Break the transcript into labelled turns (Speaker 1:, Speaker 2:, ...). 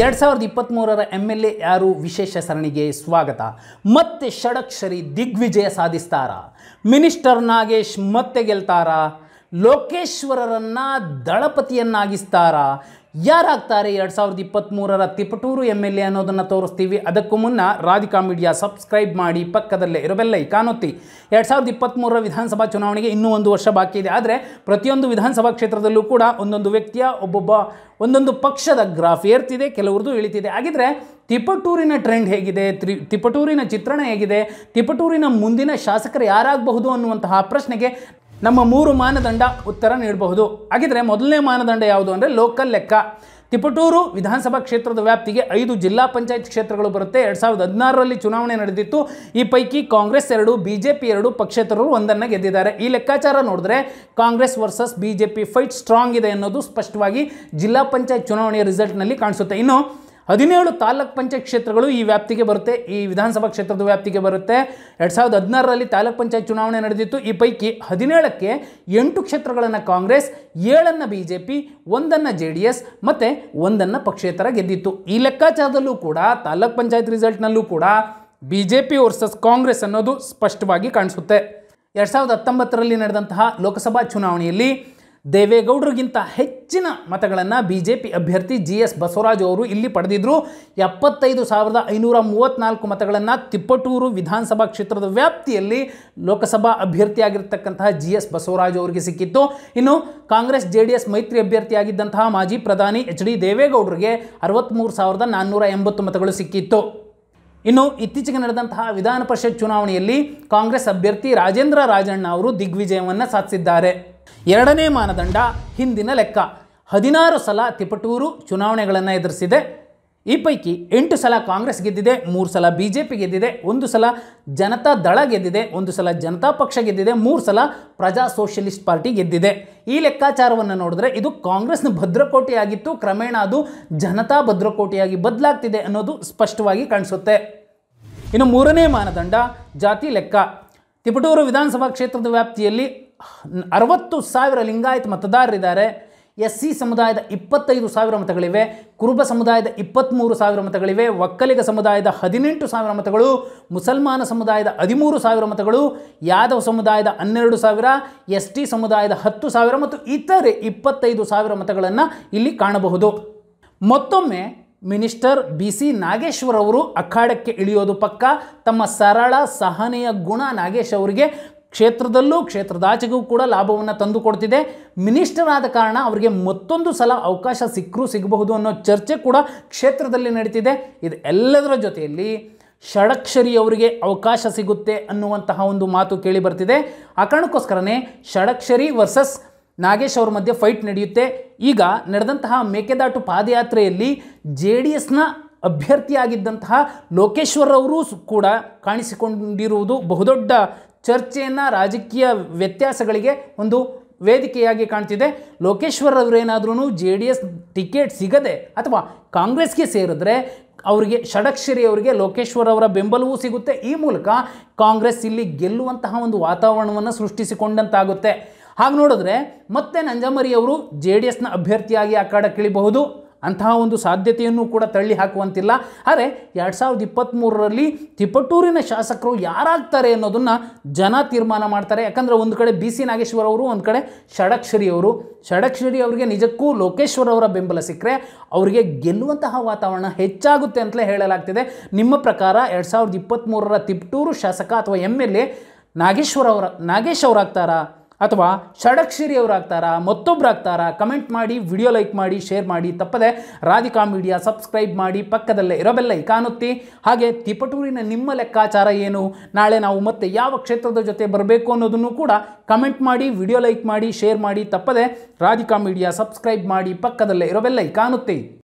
Speaker 1: ಎರಡು ಸಾವಿರದ ಮೂರರ ಎಮ್ ಎಲ್ ಎ ಯಾರು ವಿಶೇಷ ಸರಣಿಗೆ ಸ್ವಾಗತ ಮತ್ತೆ ಷಡಕ್ಷರಿ ದಿಗ್ವಿಜಯ ಸಾಧಿಸ್ತಾರ ಮಿನಿಸ್ಟರ್ ನಾಗೇಶ್ ಮತ್ತೆ ಗೆಲ್ತಾರ ಲೋಕೇಶ್ವರರನ್ನು ದಳಪತಿಯನ್ನಾಗಿಸ್ತಾರ ಯಾರಾಗ್ತಾರೆ ಎರಡು ಸಾವಿರದ ಇಪ್ಪತ್ತ್ಮೂರರ ತಿಪಟೂರು ಎಮ್ ಎಲ್ ಎ ಅನ್ನೋದನ್ನು ತೋರಿಸ್ತೀವಿ ಅದಕ್ಕೂ ಮುನ್ನ ರಾಧಿಕಾ ಮೀಡಿಯಾ ಸಬ್ಸ್ಕ್ರೈಬ್ ಮಾಡಿ ಪಕ್ಕದಲ್ಲೇ ಇರಬೆಲ್ಲ ಕಾನೊತ್ತಿ ಎರಡು ಸಾವಿರದ ಇಪ್ಪತ್ತ್ಮೂರರ ವಿಧಾನಸಭಾ ಚುನಾವಣೆಗೆ ಇನ್ನೂ ಒಂದು ವರ್ಷ ಬಾಕಿ ಇದೆ ಆದರೆ ಪ್ರತಿಯೊಂದು ವಿಧಾನಸಭಾ ಕ್ಷೇತ್ರದಲ್ಲೂ ಕೂಡ ಒಂದೊಂದು ವ್ಯಕ್ತಿಯ ಒಬ್ಬೊಬ್ಬ ಒಂದೊಂದು ಪಕ್ಷದ ಗ್ರಾಫ್ ಏರ್ತಿದೆ ಕೆಲವ್ರದ್ದು ಇಳಿತಿದೆ ಹಾಗಿದ್ರೆ ತಿಪಟೂರಿನ ಟ್ರೆಂಡ್ ಹೇಗಿದೆ ತ್ರಿ ತಿಪಟೂರಿನ ಚಿತ್ರಣ ಹೇಗಿದೆ ತಿಪಟೂರಿನ ಮುಂದಿನ ಶಾಸಕರು ಯಾರಾಗಬಹುದು ಅನ್ನುವಂತಹ ಪ್ರಶ್ನೆಗೆ ನಮ್ಮ ಮೂರು ಮಾನದಂಡ ಉತ್ತರ ನೀಡಬಹುದು ಹಾಗಿದ್ರೆ ಮೊದಲನೇ ಮಾನದಂಡ ಯಾವುದು ಅಂದರೆ ಲೋಕಲ್ ಲೆಕ್ಕ ತಿಪಟೂರು ವಿಧಾನಸಭಾ ಕ್ಷೇತ್ರದ ವ್ಯಾಪ್ತಿಗೆ ಐದು ಜಿಲ್ಲಾ ಪಂಚಾಯತ್ ಕ್ಷೇತ್ರಗಳು ಬರುತ್ತೆ ಎರಡು ಸಾವಿರದ ಹದಿನಾರರಲ್ಲಿ ಚುನಾವಣೆ ನಡೆದಿತ್ತು ಈ ಪೈಕಿ ಕಾಂಗ್ರೆಸ್ ಎರಡು ಬಿ ಜೆ ಪಿ ಎರಡು ಪಕ್ಷೇತರರು ಒಂದನ್ನು ಗೆದ್ದಿದ್ದಾರೆ ಈ ಲೆಕ್ಕಾಚಾರ ನೋಡಿದ್ರೆ Congress versus B J P fight strong ಇದೆ ಅನ್ನೋದು ಸ್ಪಷ್ಟವಾಗಿ ಜಿಲ್ಲಾ ಪಂಚಾಯತ್ ಚುನಾವಣೆಯ ರಿಸಲ್ಟ್ನಲ್ಲಿ ಕಾಣಿಸುತ್ತೆ ಇನ್ನು ಹದಿನೇಳು ತಾಲೂಕ್ ಪಂಚಾಯತ್ ಕ್ಷೇತ್ರಗಳು ಈ ವ್ಯಾಪ್ತಿಗೆ ಬರುತ್ತೆ ಈ ವಿಧಾನಸಭಾ ಕ್ಷೇತ್ರದ ವ್ಯಾಪ್ತಿಗೆ ಬರುತ್ತೆ ಎರಡು ಸಾವಿರದ ಹದಿನಾರರಲ್ಲಿ ತಾಲೂಕ್ ಪಂಚಾಯತ್ ಚುನಾವಣೆ ನಡೆದಿತ್ತು ಈ ಪೈಕಿ ಹದಿನೇಳಕ್ಕೆ ಎಂಟು ಕ್ಷೇತ್ರಗಳನ್ನು ಕಾಂಗ್ರೆಸ್ ಏಳನ್ನು ಬಿ ಜೆ ಪಿ ಒಂದನ್ನು ಜೆ ಡಿ ಎಸ್ ಮತ್ತು ಒಂದನ್ನು ಪಕ್ಷೇತರ ಗೆದ್ದಿತ್ತು ಈ ಲೆಕ್ಕಾಚಾರದಲ್ಲೂ ಕೂಡ ತಾಲೂಕ್ ಪಂಚಾಯತ್ ರಿಸಲ್ಟ್ನಲ್ಲೂ ಕೂಡ B J P versus Congress ಅನ್ನೋದು ಸ್ಪಷ್ಟವಾಗಿ ಕಾಣಿಸುತ್ತೆ ಎರಡು ಸಾವಿರದ ಹತ್ತೊಂಬತ್ತರಲ್ಲಿ ನಡೆದಂತಹ ಲೋಕಸಭಾ ಚುನಾವಣೆಯಲ್ಲಿ ದೇವೇಗೌಡರಿಗಿಂತ ಹೆಚ್ಚಿನ ಮತಗಳನ್ನು ಬಿ ಜೆ ಪಿ ಅಭ್ಯರ್ಥಿ ಜಿ ಎಸ್ ಬಸವರಾಜ್ ಅವರು ಇಲ್ಲಿ ಪಡೆದಿದ್ದರು ಎಪ್ಪತ್ತೈದು ಸಾವಿರದ ಐನೂರ ಮೂವತ್ತ್ನಾಲ್ಕು ಮತಗಳನ್ನು ತಿಪ್ಪಟೂರು ವಿಧಾನಸಭಾ ಕ್ಷೇತ್ರದ ವ್ಯಾಪ್ತಿಯಲ್ಲಿ ಲೋಕಸಭಾ ಅಭ್ಯರ್ಥಿಯಾಗಿರ್ತಕ್ಕಂತಹ ಜಿ ಎಸ್ ಬಸವರಾಜ್ ಅವರಿಗೆ ಸಿಕ್ಕಿತ್ತು ಇನ್ನು ಕಾಂಗ್ರೆಸ್ ಜೆ ಡಿ ಎಸ್ ಮೈತ್ರಿ ಅಭ್ಯರ್ಥಿಯಾಗಿದ್ದಂತಹ ಮಾಜಿ ಪ್ರಧಾನಿ ಎಚ್ ಡಿ ದೇವೇಗೌಡರಿಗೆ ಅರವತ್ತ್ಮೂರು ಸಾವಿರದ ನಾನ್ನೂರ ಎಂಬತ್ತು ಮತಗಳು ಸಿಕ್ಕಿತ್ತು ಇನ್ನು ಇತ್ತೀಚೆಗೆ ನಡೆದಂತಹ ವಿಧಾನ ಪರಿಷತ್ ಚುನಾವಣೆಯಲ್ಲಿ ಕಾಂಗ್ರೆಸ್ ಅಭ್ಯರ್ಥಿ ರಾಜೇಂದ್ರ ರಾಜಣ್ಣ ಅವರು ದಿಗ್ವಿಜಯವನ್ನು ಸಾಧಿಸಿದ್ದಾರೆ ಎರಡನೇ ಮಾನದಂಡ ಹಿಂದಿನ ಲೆಕ್ಕ ಹದಿನಾರು ಸಲ ತಿಪಟೂರು ಚುನಾವಣೆಗಳನ್ನು ಎದುರಿಸಿದೆ ಈ ಪೈಕಿ ಎಂಟು ಸಲ ಕಾಂಗ್ರೆಸ್ ಗೆದ್ದಿದೆ ಮೂರು ಸಲ ಬಿ ಜೆ ಪಿ ಗೆದ್ದಿದೆ ಒಂದು ಸಲ ಜನತಾ ದಳ ಗೆದ್ದಿದೆ ಒಂದು ಸಲ ಜನತಾ ಪಕ್ಷ ಗೆದ್ದಿದೆ ಮೂರು ಸಲ ಪ್ರಜಾ ಸೋಷಿಯಲಿಸ್ಟ್ ಪಾರ್ಟಿ ಗೆದ್ದಿದೆ ಈ ಲೆಕ್ಕಾಚಾರವನ್ನು ನೋಡಿದ್ರೆ ಇದು ಕಾಂಗ್ರೆಸ್ನ ಭದ್ರಕೋಟೆಯಾಗಿತ್ತು ಕ್ರಮೇಣ ಅದು ಜನತಾ ಭದ್ರಕೋಟೆಯಾಗಿ ಬದಲಾಗ್ತಿದೆ ಅನ್ನೋದು ಸ್ಪಷ್ಟವಾಗಿ ಕಾಣಿಸುತ್ತೆ ಇನ್ನು ಮೂರನೇ ಮಾನದಂಡ ಜಾತಿ ಲೆಕ್ಕ ತಿಪಟೂರು ವಿಧಾನಸಭಾ ಕ್ಷೇತ್ರದ ವ್ಯಾಪ್ತಿಯಲ್ಲಿ ಅರವತ್ತು ಸಾವಿರ ಲಿಂಗಾಯತ್ ಮತದಾರರಿದ್ದಾರೆ ಎಸ್ ಸಿ ಸಮುದಾಯದ ಇಪ್ಪತ್ತೈದು ಸಾವಿರ ಮತಗಳಿವೆ ಕುರುಬ ಸಮುದಾಯದ ಇಪ್ಪತ್ತ್ಮೂರು ಸಾವಿರ ಮತಗಳಿವೆ ಒಕ್ಕಲಿಗ ಸಮುದಾಯದ ಹದಿನೆಂಟು ಸಾವಿರ ಮತಗಳು ಮುಸಲ್ಮಾನ ಸಮುದಾಯದ ಹದಿಮೂರು ಸಾವಿರ ಮತಗಳು ಯಾದವ ಸಮುದಾಯದ ಹನ್ನೆರಡು ಸಾವಿರ ಎಸ್ ಟಿ ಸಮುದಾಯದ ಹತ್ತು ಸಾವಿರ ಮತ್ತು ಇತರೆ ಇಪ್ಪತ್ತೈದು ಸಾವಿರ ಮತಗಳನ್ನು ಇಲ್ಲಿ ಕಾಣಬಹುದು ಮತ್ತೊಮ್ಮೆ ಮಿನಿಸ್ಟರ್ ಬಿ ಸಿ ನಾಗೇಶ್ವರ್ ಅವರು ಅಖಾಡಕ್ಕೆ ಇಳಿಯೋದು ಪಕ್ಕ ತಮ್ಮ ಸರಳ ಸಹನೆಯ ಗುಣ ನಾಗೇಶ್ ಅವರಿಗೆ ಕ್ಷೇತ್ರದಲ್ಲೂ ಕ್ಷೇತ್ರದಾಚೆಗೂ ಕೂಡ ಲಾಭವನ್ನು ತಂದು ಕೊಡ್ತಿದೆ ಮಿನಿಸ್ಟರ್ ಆದ ಕಾರಣ ಅವರಿಗೆ ಮತ್ತೊಂದು ಸಲ ಅವಕಾಶ ಸಿಕ್ಕರೂ ಸಿಗಬಹುದು ಅನ್ನೋ ಚರ್ಚೆ ಕೂಡ ಕ್ಷೇತ್ರದಲ್ಲಿ ನಡೀತಿದೆ ಇದು ಎಲ್ಲದರ ಜೊತೆಯಲ್ಲಿ ಷಡಕ್ಷರಿ ಅವರಿಗೆ ಅವಕಾಶ ಸಿಗುತ್ತೆ ಅನ್ನುವಂತಹ ಒಂದು ಮಾತು ಕೇಳಿ ಬರ್ತಿದೆ ಆ ಕಾರಣಕ್ಕೋಸ್ಕರನೇ ಷಡಕ್ಷರಿ ವರ್ಸಸ್ ನಾಗೇಶ್ ಅವ್ರ ಮಧ್ಯೆ ಫೈಟ್ ನಡೆಯುತ್ತೆ ಈಗ ನಡೆದಂತಹ ಮೇಕೆದಾಟು ಪಾದಯಾತ್ರೆಯಲ್ಲಿ ಜೆ ಡಿ ಎಸ್ನ ಅಭ್ಯರ್ಥಿಯಾಗಿದ್ದಂತಹ ಲೋಕೇಶ್ವರವರು ಕೂಡ ಕಾಣಿಸಿಕೊಂಡಿರುವುದು ಬಹುದೊಡ್ಡ ಚರ್ಚೆಯನ್ನು ರಾಜಕೀಯ ವ್ಯತ್ಯಾಸಗಳಿಗೆ ಒಂದು ವೇದಿಕೆಯಾಗಿ ಕಾಣ್ತಿದೆ Lokeshwar J D S ticket ಸಿಗದೆ ಅಥವಾ ಕಾಂಗ್ರೆಸ್ಗೆ ಸೇರಿದ್ರೆ ಅವರಿಗೆ ಷಡಕ್ಷರಿ ಅವರಿಗೆ ಲೋಕೇಶ್ವರ್ ಅವರ ಬೆಂಬಲವೂ ಸಿಗುತ್ತೆ ಈ ಮೂಲಕ ಕಾಂಗ್ರೆಸ್ ಇಲ್ಲಿ ಗೆಲ್ಲುವಂತಹ ಒಂದು ವಾತಾವರಣವನ್ನು ಸೃಷ್ಟಿಸಿಕೊಂಡಂತಾಗುತ್ತೆ ಹಾಗೆ ನೋಡಿದ್ರೆ ಮತ್ತೆ ನಂಜಮರಿ ಅವರು ಜೆ ಡಿ ಎಸ್ನ ಅಭ್ಯರ್ಥಿಯಾಗಿ ಆ ಕಾಡಕ್ಕಿಳಿಬಹುದು ಅಂತಹ ಒಂದು ಸಾಧ್ಯತೆಯನ್ನು ಕೂಡ ತಳ್ಳಿ ಹಾಕುವಂತಿಲ್ಲ ಆದರೆ ಎರಡು ಸಾವಿರದ ಇಪ್ಪತ್ತ್ಮೂರರಲ್ಲಿ ತಿಪಟೂರಿನ ಶಾಸಕರು ಯಾರಾಗ್ತಾರೆ ಅನ್ನೋದನ್ನು ಜನ ತೀರ್ಮಾನ ಮಾಡ್ತಾರೆ ಯಾಕಂದರೆ ಒಂದು ಕಡೆ ಬಿ ಸಿ ನಾಗೇಶ್ವರ ಅವರು ಒಂದು ಕಡೆ ಷಡಕ್ಷರಿ ಅವರು ಷಡಕ್ಷರಿ ಅವರಿಗೆ ನಿಜಕ್ಕೂ ಲೋಕೇಶ್ವರ್ ಅವರ ಬೆಂಬಲ ಸಿಕ್ಕರೆ ಅವರಿಗೆ ಗೆಲ್ಲುವಂತಹ ವಾತಾವರಣ ಹೆಚ್ಚಾಗುತ್ತೆ ಅಂತಲೇ ಹೇಳಲಾಗ್ತಿದೆ ನಿಮ್ಮ ಪ್ರಕಾರ ಎರಡು ಸಾವಿರದ ಇಪ್ಪತ್ತ್ಮೂರರ ತಿಪಟೂರು ಶಾಸಕ ಅಥವಾ ಎಮ್ ಎಲ್ ಎ ನಾಗೇಶ್ವರ ಅವರ ನಾಗೇಶ್ ಅವರಾಗ್ತಾರಾ ಅಥವಾ ಮತ್ತೊಬ್ಬರು ಮತ್ತೊಬ್ಬರಾಗ್ತಾರಾ ಕಮೆಂಟ್ ಮಾಡಿ ವಿಡಿಯೋ ಲೈಕ್ ಮಾಡಿ ಶೇರ್ ಮಾಡಿ ತಪ್ಪದೆ ರಾಧಿಕಾ ಮೀಡಿಯಾ ಸಬ್ಸ್ಕ್ರೈಬ್ ಮಾಡಿ ಪಕ್ಕದಲ್ಲೇ ಇರೋಬೆಲ್ಲ ಕಾಣುತ್ತಿ ಹಾಗೆ ತಿಪಟೂರಿನ ನಿಮ್ಮ ಲೆಕ್ಕಾಚಾರ ಏನು ನಾಳೆ ನಾವು ಮತ್ತೆ ಯಾವ ಕ್ಷೇತ್ರದ ಜೊತೆ ಬರಬೇಕು ಅನ್ನೋದನ್ನು ಕೂಡ ಕಮೆಂಟ್ ಮಾಡಿ ವಿಡಿಯೋ ಲೈಕ್ ಮಾಡಿ ಶೇರ್ ಮಾಡಿ ತಪ್ಪದೆ ರಾಧಿಕಾ ಮೀಡಿಯಾ ಸಬ್ಸ್ಕ್ರೈಬ್ ಮಾಡಿ ಪಕ್ಕದಲ್ಲೇ ಇರೋಬೆಲ್ಲ ಕಾಣುತ್ತೆ